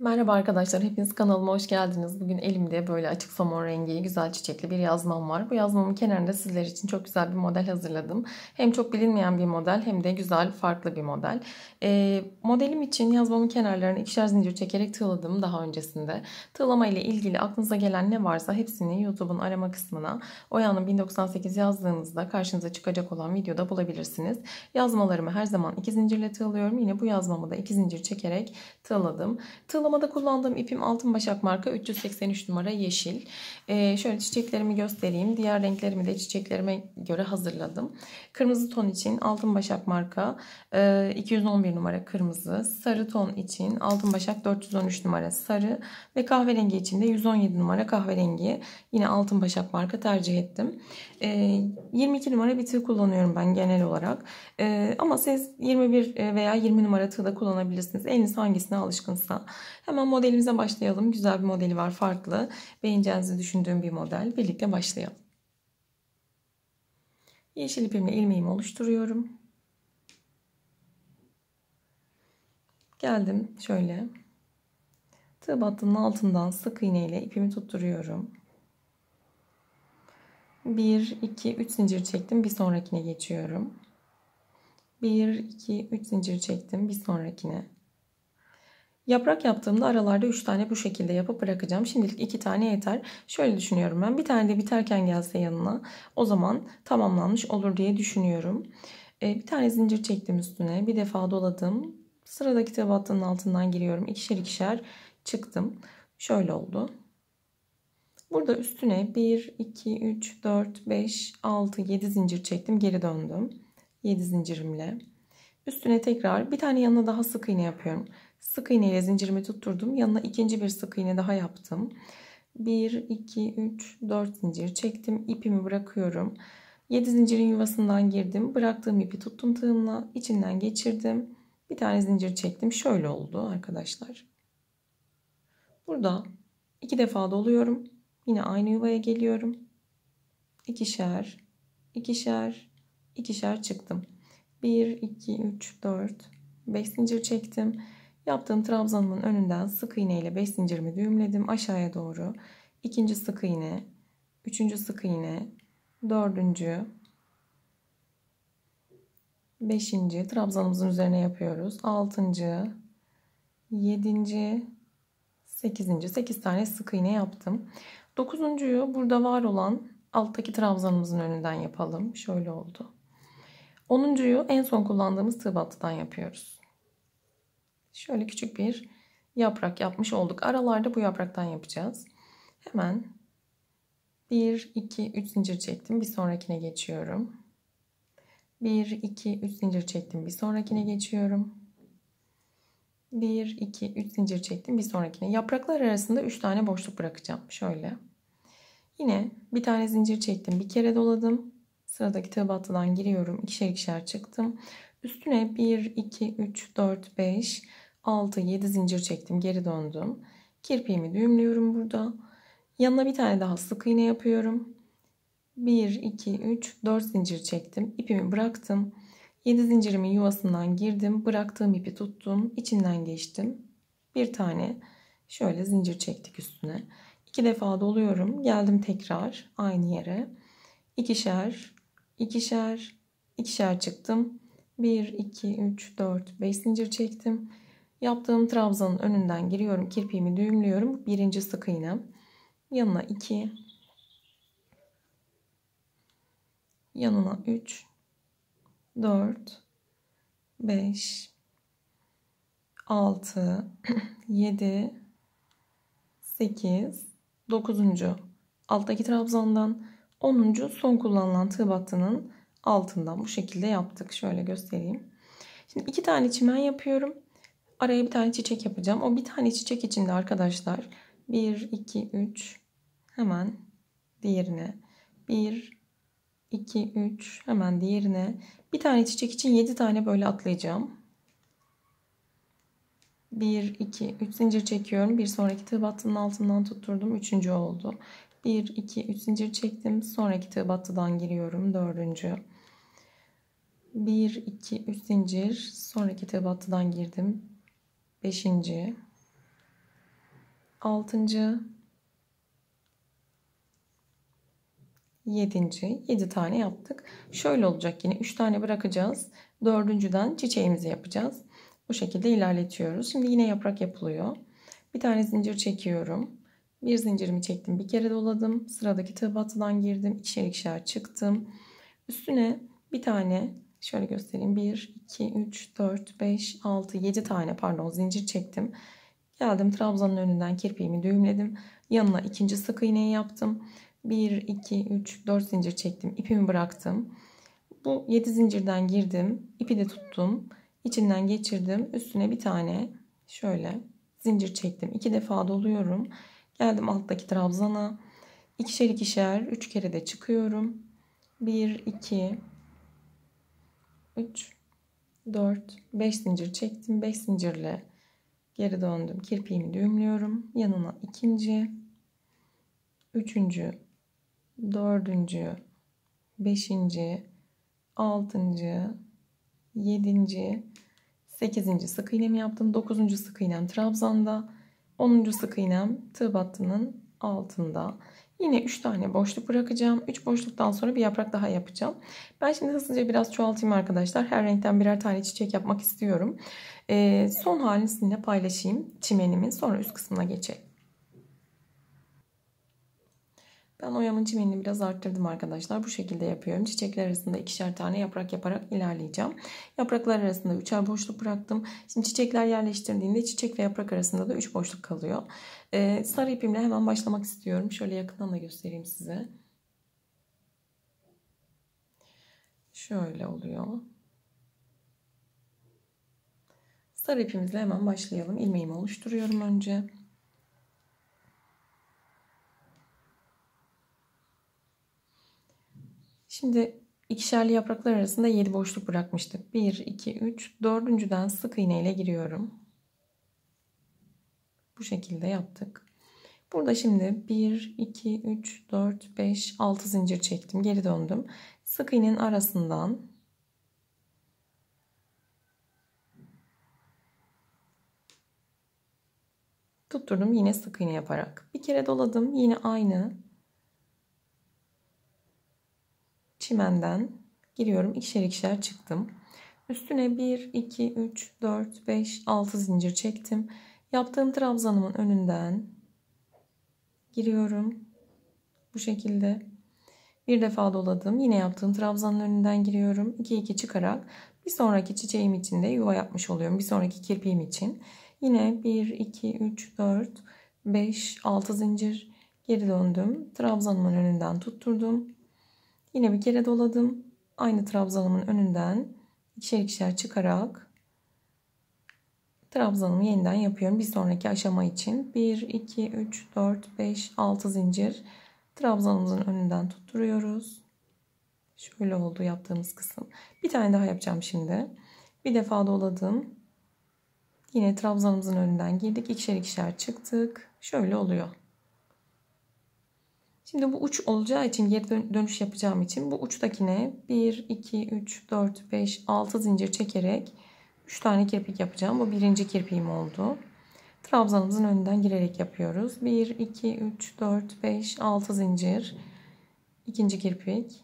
Merhaba arkadaşlar, hepiniz kanalıma hoş geldiniz. Bugün elimde böyle açık somon rengi güzel çiçekli bir yazmam var. Bu yazmamın kenarında sizler için çok güzel bir model hazırladım. Hem çok bilinmeyen bir model hem de güzel, farklı bir model. E, modelim için yazmamın kenarlarını ikişer zincir çekerek tığladım daha öncesinde. Tığlama ile ilgili aklınıza gelen ne varsa hepsini YouTube'un arama kısmına Oya'nın 1098 yazdığınızda karşınıza çıkacak olan videoda bulabilirsiniz. Yazmalarımı her zaman iki zincirle tığlıyorum. Yine bu yazmamı da iki zincir çekerek tığladım. Tığlama uygulamada kullandığım ipim Altın Başak marka 383 numara yeşil. Ee, şöyle çiçeklerimi göstereyim. Diğer renklerimi de çiçeklerime göre hazırladım. Kırmızı ton için Altın Başak marka e, 211 numara kırmızı. Sarı ton için Altın Başak 413 numara sarı. Ve kahverengi için de 117 numara kahverengi. Yine Altın Başak marka tercih ettim. E, ee, 22 numara bitir kullanıyorum ben genel olarak. E, ama siz 21 e, veya 20 numara tığ da kullanabilirsiniz. Eliniz hangisine alışkınsa. Hemen modelimize başlayalım. Güzel bir modeli var farklı. Beğeneceğinizi düşündüğüm bir model. Birlikte başlayalım. Yeşil ipimle ilmeğimi oluşturuyorum. Geldim şöyle. Tığ battının altından sık iğne ile ipimi tutturuyorum. 1, 2, 3 zincir çektim. Bir sonrakine geçiyorum. 1, 2, 3 zincir çektim. Bir sonrakine. Yaprak yaptığımda aralarda 3 tane bu şekilde yapıp bırakacağım. Şimdilik 2 tane yeter. Şöyle düşünüyorum ben. Bir tane de biterken gelse yanına o zaman tamamlanmış olur diye düşünüyorum. Ee, bir tane zincir çektim üstüne. Bir defa doladım. Sıradaki tabatanın altından giriyorum. İkişer ikişer çıktım. Şöyle oldu. Burada üstüne 1, 2, 3, 4, 5, 6, 7 zincir çektim. Geri döndüm. 7 zincirimle. Üstüne tekrar bir tane yanına daha sık iğne yapıyorum. Sık iğne ile zincirimi tutturdum. Yanına ikinci bir sık iğne daha yaptım. 1, 2, 3, 4 zincir çektim. İpimi bırakıyorum. 7 zincirin yuvasından girdim. Bıraktığım ipi tuttum tığımla. içinden geçirdim. Bir tane zincir çektim. Şöyle oldu arkadaşlar. Burada iki defa doluyorum. Yine aynı yuvaya geliyorum. İkişer, ikişer, ikişer çıktım. 1, 2, 3, 4, 5 zincir çektim. Yaptığım trabzanımın önünden sık iğne ile 5 zincirimi düğümledim. Aşağıya doğru ikinci sık iğne, üçüncü sık iğne, dördüncü, beşinci trabzanımızın üzerine yapıyoruz. Altıncı, yedinci, sekizinci. Sekiz tane sık iğne yaptım. Dokuzuncuyu burada var olan alttaki trabzanımızın önünden yapalım. Şöyle oldu. Onuncuyu en son kullandığımız tığ battıdan yapıyoruz. Şöyle küçük bir yaprak yapmış olduk. Aralarda bu yapraktan yapacağız. Hemen 1, 2, 3 zincir çektim. Bir sonrakine geçiyorum. 1, 2, 3 zincir çektim. Bir sonrakine geçiyorum. 1, 2, 3 zincir çektim. Bir sonrakine. Yapraklar arasında 3 tane boşluk bırakacağım. Şöyle. Yine bir tane zincir çektim. Bir kere doladım. Sıradaki tığ battıdan giriyorum. ikişer ikişer çıktım. Üstüne 1, 2, 3, 4, 5, 6, 7 zincir çektim. Geri döndüm. Kirpiğimi düğümlüyorum burada. Yanına bir tane daha sık iğne yapıyorum. 1, 2, 3, 4 zincir çektim. İpimi bıraktım. 7 zincirimin yuvasından girdim. Bıraktığım ipi tuttum. içinden geçtim. Bir tane şöyle zincir çektik üstüne. 2 defa doluyorum. Geldim tekrar aynı yere. İkişer, ikişer, ikişer çıktım. 1, 2, 3, 4, 5 zincir çektim. Yaptığım trabzanın önünden giriyorum. Kirpiğimi düğümlüyorum. Birinci sık iğnem. Yanına 2. Yanına 3. 4. 5. 6. 7. 8. 9. Alttaki trabzandan 10. son kullanılan tığ battının altından bu şekilde yaptık. Şöyle göstereyim. Şimdi iki tane çimen yapıyorum. Araya bir tane çiçek yapacağım. O bir tane çiçek içinde arkadaşlar 1, 2, 3 hemen diğerine 1, 2, 3 hemen diğerine bir tane çiçek için 7 tane böyle atlayacağım. 1, 2, 3 zincir çekiyorum. Bir sonraki tığ battının altından tutturdum. Üçüncü oldu. 1, 2, 3 zincir çektim. Sonraki tığ battıdan giriyorum. Dördüncü. 1, 2, 3 zincir. Sonraki tığ battıdan girdim beşinci, altıncı, yedinci, yedi tane yaptık. Şöyle olacak yine üç tane bırakacağız. Dördüncüden çiçeğimizi yapacağız. Bu şekilde ilerletiyoruz. Şimdi yine yaprak yapılıyor. Bir tane zincir çekiyorum. Bir zincirimi çektim. Bir kere doladım. Sıradaki tıbatıdan girdim. İkişer ikişer çıktım. Üstüne bir tane Şöyle göstereyim. 1, 2, 3, 4, 5, 6, 7 tane pardon zincir çektim. Geldim trabzanın önünden kirpiğimi düğümledim. Yanına ikinci sık iğneyi yaptım. 1, 2, 3, 4 zincir çektim. İpimi bıraktım. Bu 7 zincirden girdim. ipi de tuttum. İçinden geçirdim. Üstüne bir tane şöyle zincir çektim. 2 defa doluyorum. Geldim alttaki trabzana. İkişer ikişer 3 kere de çıkıyorum. 1, 2, 3, 4, 5 zincir çektim. 5 zincirle geri döndüm. Kirpiğimi düğümlüyorum. Yanına ikinci, üçüncü, dördüncü, beşinci, altıncı, yedinci, sekizinci sık iğnemi yaptım. Dokuzuncu sık iğnem trabzanda. Onuncu sık iğnem tığ battının altında. Yine 3 tane boşluk bırakacağım. 3 boşluktan sonra bir yaprak daha yapacağım. Ben şimdi hızlıca biraz çoğaltayım arkadaşlar. Her renkten birer tane çiçek yapmak istiyorum. Ee, son halini sizinle paylaşayım çimenimin. Sonra üst kısmına geçelim. Ben o oyamın çimenini biraz arttırdım arkadaşlar. Bu şekilde yapıyorum. Çiçekler arasında ikişer tane yaprak yaparak ilerleyeceğim. Yapraklar arasında üçer boşluk bıraktım. Şimdi çiçekler yerleştirdiğinde çiçek ve yaprak arasında da üç boşluk kalıyor. Ee, sarı ipimle hemen başlamak istiyorum. Şöyle yakından da göstereyim size. Şöyle oluyor. Sarı ipimizle hemen başlayalım. İlmeğimi oluşturuyorum önce. Şimdi ikişerli yapraklar arasında 7 boşluk bırakmıştık. 1, 2, 3, dördüncüden sık iğne ile giriyorum. Bu şekilde yaptık. Burada şimdi 1, 2, 3, 4, 5, 6 zincir çektim. Geri döndüm. Sık iğnenin arasından tutturdum yine sık iğne yaparak. Bir kere doladım. Yine aynı çimenden giriyorum. ikişer ikişer çıktım. Üstüne 1, 2, 3, 4, 5, 6 zincir çektim. Yaptığım trabzanımın önünden giriyorum. Bu şekilde. Bir defa doladım. Yine yaptığım trabzanın önünden giriyorum. 2 2 çıkarak bir sonraki çiçeğim için de yuva yapmış oluyorum. Bir sonraki kirpiğim için. Yine 1 2 3 4 5 6 zincir geri döndüm. Trabzanımın önünden tutturdum. Yine bir kere doladım. Aynı trabzanımın önünden ikişer ikişer çıkarak trabzanımı yeniden yapıyorum. Bir sonraki aşama için 1, 2, 3, 4, 5, 6 zincir trabzanımızın önünden tutturuyoruz. Şöyle oldu yaptığımız kısım. Bir tane daha yapacağım şimdi. Bir defa doladım. Yine trabzanımızın önünden girdik. ikişer ikişer çıktık. Şöyle oluyor. Şimdi bu uç olacağı için geri dönüş yapacağım için bu uçtakine 1, 2, 3, 4, 5, 6 zincir çekerek 3 tane kirpik yapacağım. Bu birinci kirpiğim oldu. Trabzanımızın önünden girerek yapıyoruz. 1, 2, 3, 4, 5, 6 zincir. ikinci kirpik.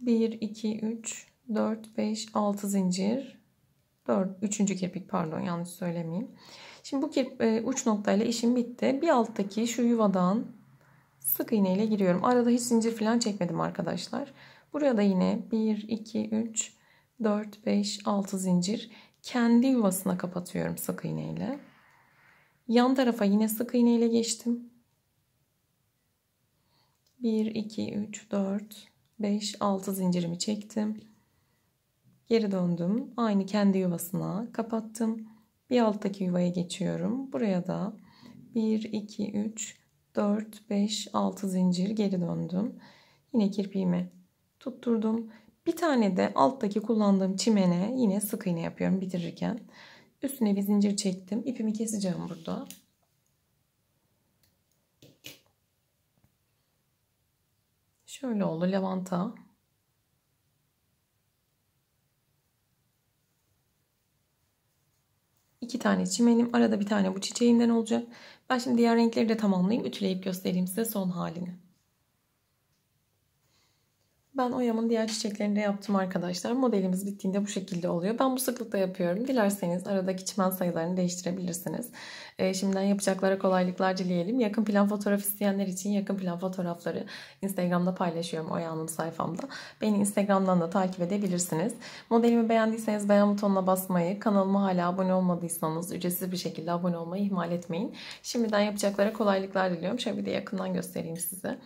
1, 2, 3, 4, 5, 6 zincir. 4, 3. kirpik pardon yanlış söylemeyeyim. Şimdi bu kirp, e, uç noktayla işim bitti. Bir alttaki şu yuvadan sık iğne ile giriyorum. Arada hiç zincir falan çekmedim arkadaşlar. Buraya da yine 1, 2, 3, 4, 5, 6 zincir kendi yuvasına kapatıyorum sık iğne ile. Yan tarafa yine sık iğne ile geçtim. 1, 2, 3, 4, 5, 6 zincirimi çektim. Geri döndüm. Aynı kendi yuvasına kapattım. Bir alttaki yuvaya geçiyorum. Buraya da 1, 2, 3, 4, 5, 6 zincir geri döndüm. Yine kirpiğimi tutturdum. Bir tane de alttaki kullandığım çimene yine sık iğne yapıyorum bitirirken. Üstüne bir zincir çektim. İpimi keseceğim burada. Şöyle oldu lavanta. iki tane çimenim. Arada bir tane bu çiçeğinden olacak. Ben şimdi diğer renkleri de tamamlayayım. Ütüleyip göstereyim size son halini. Ben oyamın diğer çiçeklerini de yaptım arkadaşlar. Modelimiz bittiğinde bu şekilde oluyor. Ben bu sıklıkta yapıyorum. Dilerseniz aradaki çimen sayılarını değiştirebilirsiniz. E, şimdiden yapacaklara kolaylıklar dileyelim. Yakın plan fotoğraf isteyenler için yakın plan fotoğrafları Instagram'da paylaşıyorum Oya Hanım sayfamda. Beni Instagram'dan da takip edebilirsiniz. Modelimi beğendiyseniz beğen butonuna basmayı, kanalıma hala abone olmadıysanız ücretsiz bir şekilde abone olmayı ihmal etmeyin. Şimdiden yapacaklara kolaylıklar diliyorum. Şöyle bir de yakından göstereyim size.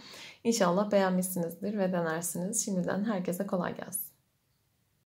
İnşallah beğenmişsinizdir ve denersiniz. Şimdiden herkese kolay gelsin.